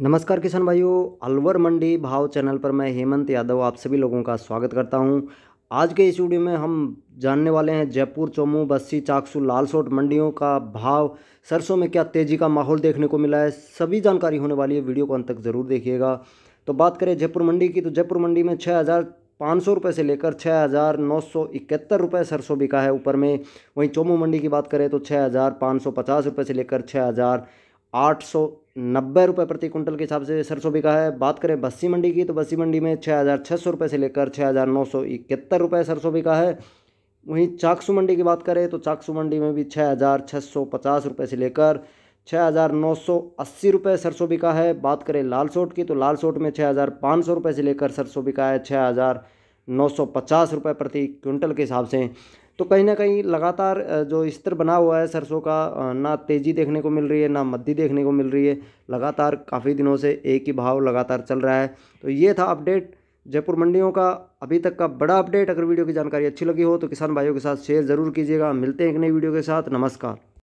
नमस्कार किसान भाइयों अलवर मंडी भाव चैनल पर मैं हेमंत यादव आप सभी लोगों का स्वागत करता हूं आज के इस वीडियो में हम जानने वाले हैं जयपुर चोमू बस्सी चाकसू लालसोट मंडियों का भाव सरसों में क्या तेज़ी का माहौल देखने को मिला है सभी जानकारी होने वाली है वीडियो को अंत तक ज़रूर देखिएगा तो बात करें जयपुर मंडी की तो जयपुर मंडी में छः हज़ार पाँच सौ रुपये से लेकर छः हज़ार नौ सौ इकहत्तर रुपये सरसों बिका है ऊपर में वहीं चोमू मंडी की बात करें तो छः हज़ार पाँच सौ पचास रुपये से लेकर छः हज़ार आठ सौ नब्बे रुपये प्रति कुंटल के हिसाब से सरसों बिका है बात करें बस्सी मंडी की तो बस्सी मंडी में छः हज़ार छः सौ रुपये से लेकर छः हज़ार नौ सौ इकहत्तर रुपये सरसों बिका है वहीं चाकसू मंडी की बात करें तो चाकसू मंडी में भी छः हज़ार छः सौ पचास रुपये से लेकर छः हज़ार नौ सौ अस्सी रुपये सरसों बिका है बात करें लाल सोट की तो लाल सोट में छः हज़ार पाँच सौ रुपये से लेकर सरसों बिका है छः हज़ार नौ सौ पचास रुपये प्रति क्विंटल के हिसाब से तो कहीं ना कहीं लगातार जो स्तर बना हुआ है सरसों का ना तेज़ी देखने को मिल रही है ना मद्दी देखने को मिल रही है लगातार काफ़ी दिनों से एक ही भाव लगातार चल रहा है तो ये था अपडेट जयपुर मंडियों का अभी तक का बड़ा अपडेट अगर वीडियो की जानकारी अच्छी लगी हो तो किसान भाइयों के साथ शेयर ज़रूर कीजिएगा मिलते हैं एक नई वीडियो के साथ नमस्कार